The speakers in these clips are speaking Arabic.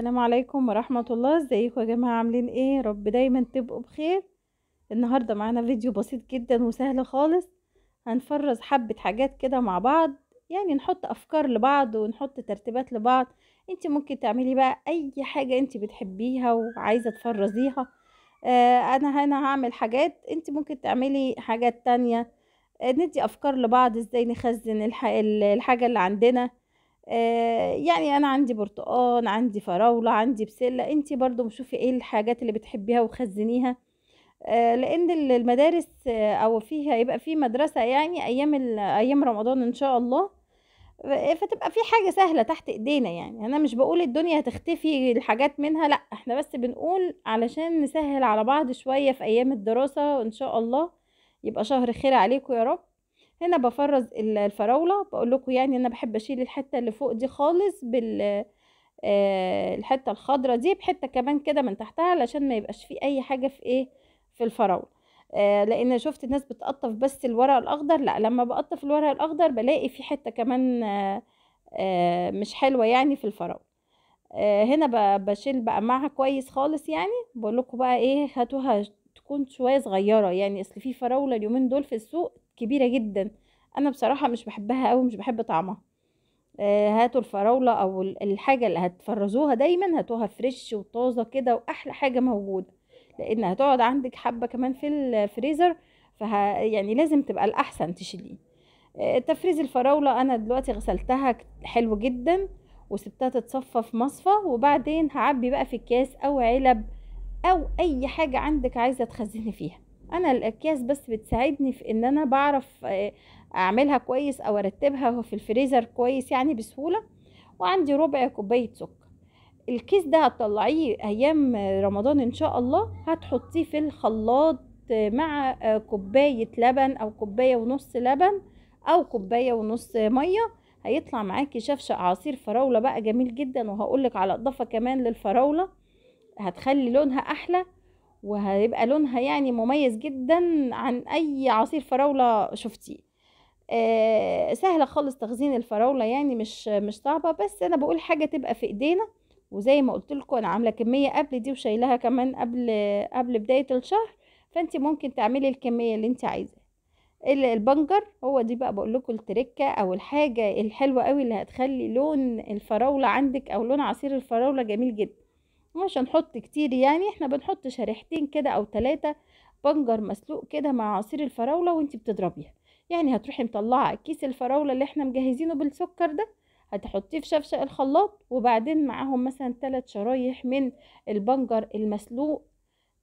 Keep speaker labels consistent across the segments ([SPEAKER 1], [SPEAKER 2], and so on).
[SPEAKER 1] السلام عليكم ورحمة الله ازيكم يا جماعة عاملين ايه رب دايما تبقوا بخير النهاردة معانا فيديو بسيط جدا وسهل خالص هنفرز حبة حاجات كده مع بعض يعني نحط افكار لبعض ونحط ترتيبات لبعض انت ممكن تعملي بقى اي حاجة انت بتحبيها وعايزة تفرزيها آه انا هنا هعمل حاجات انت ممكن تعملي حاجات تانية آه ندي افكار لبعض ازاي نخزن الحاجة اللي عندنا آه، يعني انا عندي برتقان عندي فراوله عندي بسله انت برضو شوفي ايه الحاجات اللي بتحبيها وخزنيها آه، لان المدارس آه، او فيها يبقى في مدرسه يعني ايام ايام رمضان ان شاء الله فتبقى في حاجه سهله تحت ايدينا يعني انا مش بقول الدنيا هتختفي الحاجات منها لا احنا بس بنقول علشان نسهل على بعض شويه في ايام الدراسه وان شاء الله يبقى شهر خير عليكم يا رب هنا بفرز الفراولة بقول لكم يعني انا بحب اشيل الحتة اللي فوق دي خالص بال آه، الحتة الخضرة دي بحتة كمان كده من تحتها علشان ما يبقاش فيه اي حاجة في ايه في الفراولة آه لان شفت الناس بتقطف بس الورق الاخضر لا لما بقطف الورق الاخضر بلاقي في حتة كمان آه, آه، مش حلوة يعني في الفراولة آه، هنا بشيل بقى معها كويس خالص يعني بقول لكم بقى ايه هاتوها تكون شويه صغيره يعني اصل في فراوله اليومين دول في السوق كبيره جدا انا بصراحه مش بحبها قوي مش بحب طعمها آه، هاتوا الفراوله او الحاجه اللي هتفرزوها دايما هاتوها فريش وطازه كده واحلى حاجه موجوده لان هتقعد عندك حبه كمان في الفريزر فه يعني لازم تبقى الاحسن تشيليه آه، تفريز الفراوله انا دلوقتي غسلتها حلو جدا وسبتها تتصفى في مصفى وبعدين هعبي بقى في اكياس او علب او اي حاجه عندك عايزه تخزني فيها انا الاكياس بس بتساعدني في ان انا بعرف آه، اعملها كويس او ارتبها في الفريزر كويس يعني بسهولة وعندي ربع كوباية سكر الكيس ده هتطلعيه ايام رمضان ان شاء الله هتحطيه في الخلاط مع آه، كوباية لبن او كوباية ونص لبن او كوباية ونص مية هيطلع معاكي شفشق عصير فراولة بقى جميل جدا وهقولك على اضافة كمان للفراولة هتخلي لونها احلى وهيبقى لونها يعني مميز جدا عن اي عصير فراوله شفتيه آه، سهله خالص تخزين الفراوله يعني مش مش صعبه بس انا بقول حاجه تبقى في ايدينا وزي ما قلت لكم انا عامله كميه قبل دي وشايلها كمان قبل قبل بدايه الشهر فانت ممكن تعملي الكميه اللي انت عايزاها البنجر هو دي بقى بقول لكم التركه او الحاجه الحلوه قوي اللي هتخلي لون الفراوله عندك او لون عصير الفراوله جميل جدا مش هنحط كتير يعني احنا بنحط شريحتين كده او تلاتة بنجر مسلوق كده مع عصير الفراولة وانتي بتضربيها يعني هتروحي مطلعة كيس الفراولة اللي احنا مجهزينه بالسكر ده هتحطيه في شفشق الخلاط وبعدين معاهم مثلا تلات شرايح من البنجر المسلوق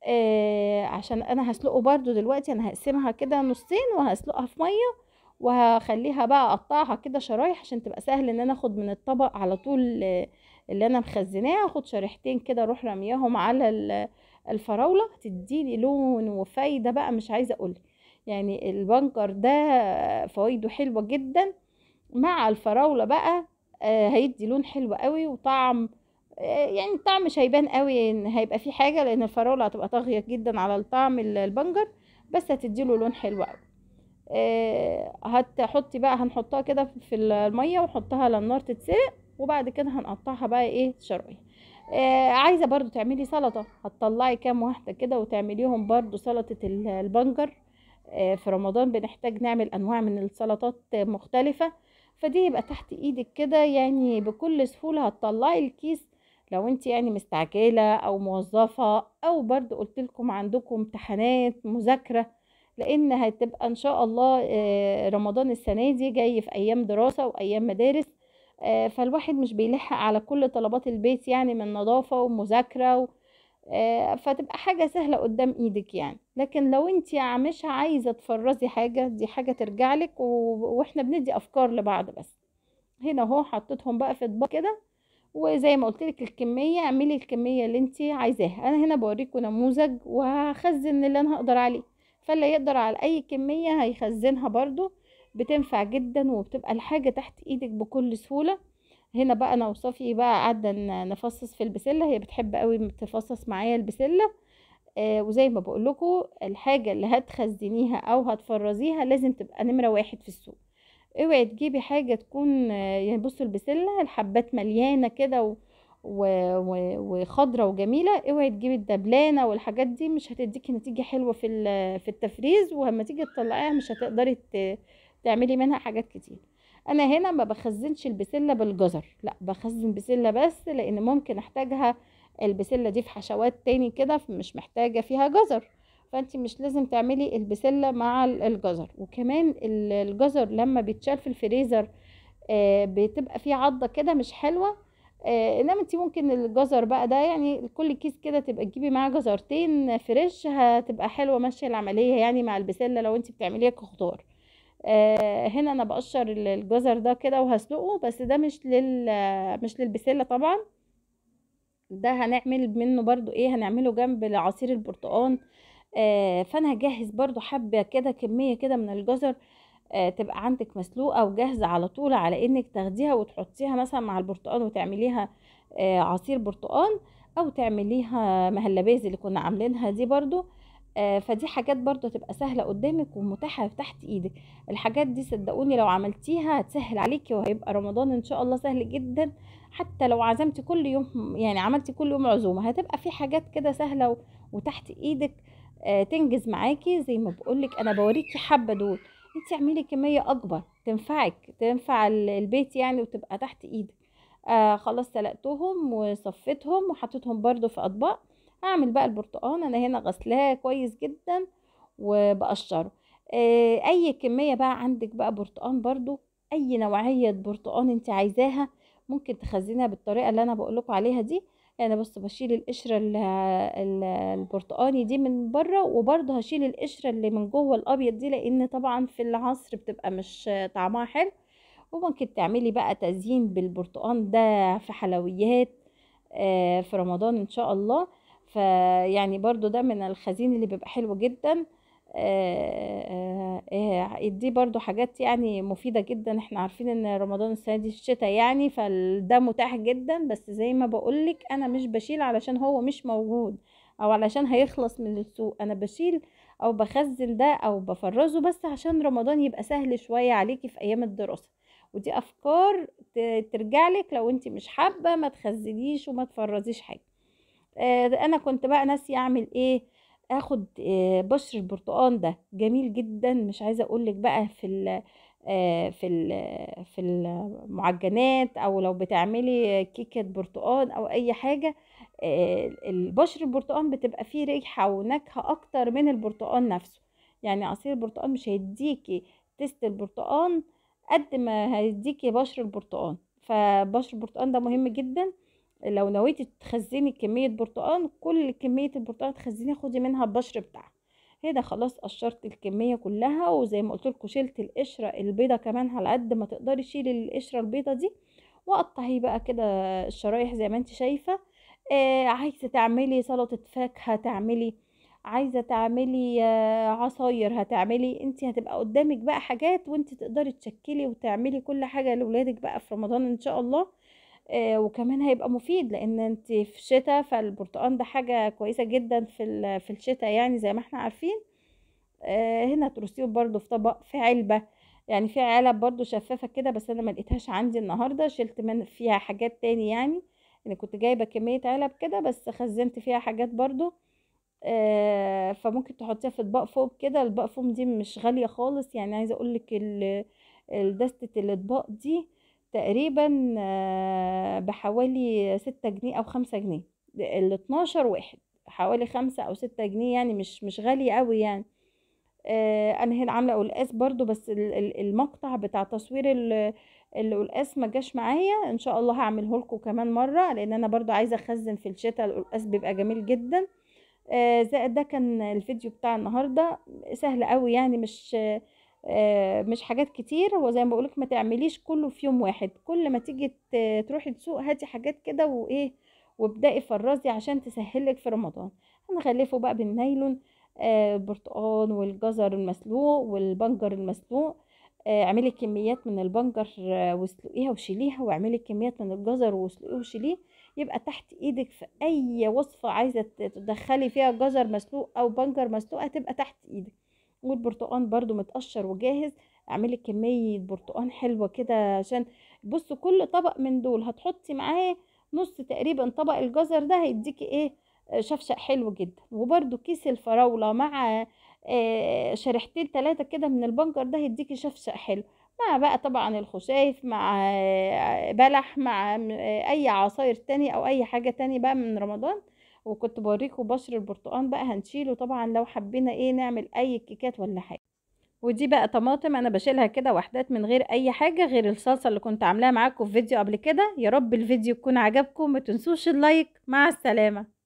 [SPEAKER 1] آه عشان انا هسلقه برضو دلوقتي انا هقسمها كده نصين وهسلقها في ميه وهخليها بقى اقطعها كده شرايح عشان تبقى سهل ان انا اخد من الطبق على طول اللي انا مخزناه اخد شريحتين كده اروح رمياهم على الفراوله تديني لون وفايده بقى مش عايزه اقول يعني البنجر ده فوائده حلوه جدا مع الفراوله بقى آه، هيدي لون حلو قوي وطعم آه، يعني الطعم مش هيبان قوي ان هيبقى فيه حاجه لان الفراوله هتبقى طاغيه جدا على الطعم البنجر بس هتديله لون حلو قوي آه، هتحطي بقى هنحطها كده في الميه ونحطها على النار وبعد كده هنقطعها بقى ايه شرايح آه عايزه برضو تعملي سلطه هتطلعي كام واحده كده وتعمليهم برضو سلطه البنجر آه في رمضان بنحتاج نعمل انواع من السلطات مختلفه فدي يبقى تحت ايدك كده يعني بكل سهوله هتطلعي الكيس لو انت يعني مستعجله او موظفه او برضو قلت لكم عندكم امتحانات مذاكره لان هتبقى ان شاء الله آه، رمضان السنه دي جاي في ايام دراسه وايام مدارس آه، فالواحد مش بيلحق على كل طلبات البيت يعني من نظافة ومذاكرة و... آه، فتبقى حاجة سهلة قدام ايدك يعني لكن لو انت مش عايزة تفرزي حاجة دي حاجة ترجعلك و... واحنا بندي افكار لبعض بس هنا اهو حطيتهم بقى في اطباق كده وزي ما قلت لك الكميه اعملي الكميه اللي انت عايزاها انا هنا بوريكم نموذج وهخزن اللي انا هقدر عليه فاللي يقدر على اي كميه هيخزنها برده بتنفع جدا وبتبقى الحاجة تحت ايدك بكل سهولة هنا بقى انا وصفي بقى قاعدة نفصص في البسلة هي بتحب قوي تفصص معايا البسلة آه وزي ما بقولكو الحاجة اللي هتخزنيها او هتفرزيها لازم تبقى نمرة واحد في السوق اوعي تجيبي حاجة تكون يعني بصوا البسلة الحبات مليانة كده و... و... وخضرة وجميلة اوعي تجيبي الدبلانة والحاجات دي مش هتديكي نتيجة حلوة في, ال... في التفريز ولما تيجي تطلعيها مش هتقدري ت... تعملي منها حاجات كتير انا هنا ما بخزنش البسله بالجزر لا بخزن بسله بس لان ممكن احتاجها البسله دي في حشوات تاني كده مش محتاجه فيها جزر فانت مش لازم تعملي البسله مع الجزر وكمان الجزر لما بيتشال في الفريزر آه، بتبقى فيه عضه كده مش حلوه آه، انما انت ممكن الجزر بقى ده يعني كل كيس كده تبقى تجيبي معاه جزرتين فريش هتبقى حلوه ماشيه العمليه يعني مع البسله لو انت بتعمليها كخضار آه، هنا انا بقشر الجزر ده كده وهسلقه بس ده مش لل مش للبسله طبعا ده هنعمل منه برضو ايه هنعمله جنب عصير البرتقان آه فانا هجهز برضو حبه كده كميه كده من الجزر آه تبقى عندك مسلوقه وجاهزه على طول على انك تاخديها وتحطيها مثلا مع البرتقان وتعمليها آه عصير برتقان او تعمليها مهلبيز اللي كنا عاملينها دي برضو آه آه، فدي حاجات برضو هتبقى سهله قدامك ومتاحه تحت ايدك الحاجات دي صدقوني لو عملتيها هتسهل عليكي وهيبقى رمضان ان شاء الله سهل جدا حتى لو عزمتي كل يوم يعني عملتي كل يوم عزومه هتبقى في حاجات كده سهله وتحت ايدك آه، تنجز معاكي زي ما بقولك انا بوريكي حبه دول انت اعملي كميه اكبر تنفعك تنفع البيت يعني وتبقى تحت ايدك آه خلاص سلقتهم وصفيتهم وحطيتهم برضو في اطباق اعمل بقى البرتقال انا هنا غسلاه كويس جدا وبقشره آه اي كميه بقى عندك بقى برتقال برضو اي نوعيه برتقال انت عايزاها ممكن تخزنها بالطريقه اللي انا بقول عليها دي يعني بص بشيل القشرة البرتقاني دي من بره وبرده هشيل القشرة اللي من جوه الابيض دي لان طبعا في العصر بتبقى مش طعمها حلو وممكن تعملي بقى تزيين بالبرتقان ده في حلويات في رمضان ان شاء الله فيعني برضو ده من الخزين اللي بيبقى حلو جدا آه، آه، آه، دي برضو حاجات يعني مفيدة جدا احنا عارفين ان رمضان السنة دي الشتاء يعني فده متاح جدا بس زي ما بقولك انا مش بشيل علشان هو مش موجود او علشان هيخلص من السوق انا بشيل او بخزن ده او بفرزه بس عشان رمضان يبقى سهل شوية عليكي في ايام الدراسة ودي افكار ترجع لك لو انت مش حابة ما تخزنيش وما تفرزيش حاجة آه، انا كنت بقى ناسي اعمل ايه اخد آه، بشر البرتقال ده جميل جدا مش عايزه اقولك بقى في الـ آه، في الـ في المعجنات او لو بتعملي كيكه برتقال او اي حاجه البشر البرتقال بتبقى فيه ريحه ونكهه اكتر من البرتقال نفسه يعني عصير البرتقال مش هيديكي تست البرتقال قد ما هيديكي بشر البرتقال فبشر البرتقال ده مهم جدا لو نويتي تخزني كمية برتقال كل كمية البرتقال تخزني خدي منها البشر بتاعها هنا إيه خلاص قشرت الكمية كلها وزي ما قلتلكوا شلت القشرة البيضة كمان على قد ما تقدري شيلي القشرة البيضة دي وقطعي بقى كده الشرايح زي ما انت شايفة آه عايزة تعملي سلطة فاكهة تعملي عايزة تعملي آه عصاير هتعملي انت هتبقى قدامك بقى حاجات وانت تقدري تشكلي وتعملي كل حاجة لولادك بقى في رمضان ان شاء الله آه، وكمان هيبقى مفيد لان انت في الشتاء فالبرتقان ده حاجه كويسه جدا في في الشتاء يعني زي ما احنا عارفين آه، هنا ترصيه برده في طبق في علبه يعني في علب برده شفافه كده بس انا ما لقيتهاش عندي النهارده شلت من فيها حاجات تاني يعني انا يعني كنت جايبه كميه علب كده بس خزنت فيها حاجات برده آه، فممكن تحطيها في اطباق فوق كده الاطباق فوق دي مش غاليه خالص يعني عايزه اقول لك دستة الاطباق دي تقريبا بحوالي ستة جنيه أو خمسة جنيه ال 12 واحد حوالي خمسة أو ستة جنيه يعني مش مش غالي قوي يعني آه، انا هنا عامله قلقاس برضو بس المقطع بتاع تصوير القلقاس ما جاش معايا ان شاء الله هعمله لكم كمان مره لان انا برضو عايزه اخزن في الشتاء القلقاس بيبقى جميل جدا آه، زائد ده كان الفيديو بتاع النهارده سهل قوي يعني مش آه، مش حاجات كتير وزي ما بقولك ما تعمليش كله في يوم واحد كل ما تيجي تروحي تسوق هاتي حاجات كده وايه وابدأي فرزي عشان تسهلك في رمضان هنغلفه بقى بالنايلون آه، البرتقال والجزر المسلوق والبنجر المسلوق آه، اعملي كميات من البنجر واسلقيها وشيليها واعملي كميات من الجزر واسلقيه وشيليه يبقى تحت ايدك في اي وصفه عايزه تدخلي فيها جزر مسلوق او بنجر مسلوق هتبقى تحت ايدك والبرتقان برضو متقشر وجاهز اعملي كميه برتقان حلوه كده عشان بصوا كل طبق من دول هتحطي معاه نص تقريبا طبق الجزر ده هيديكي ايه آه، شفشق حلو جدا وبرده كيس الفراوله مع آه شريحتين ثلاثه كده من البنجر ده هيديكي شفشق حلو مع بقى طبعا الخشايف مع آه، بلح مع آه، اي عصاير تاني او اي حاجه تاني بقى من رمضان وكنت بوريكم بشر البرتقان بقى هنشيله طبعا لو حبينا ايه نعمل اي كيكات ولا حاجه ودي بقى طماطم انا بشيلها كده وحدات من غير اي حاجه غير الصلصه اللي كنت عاملاها معاكم في فيديو قبل كده يا رب الفيديو يكون عجبكم ما تنسوش اللايك مع السلامه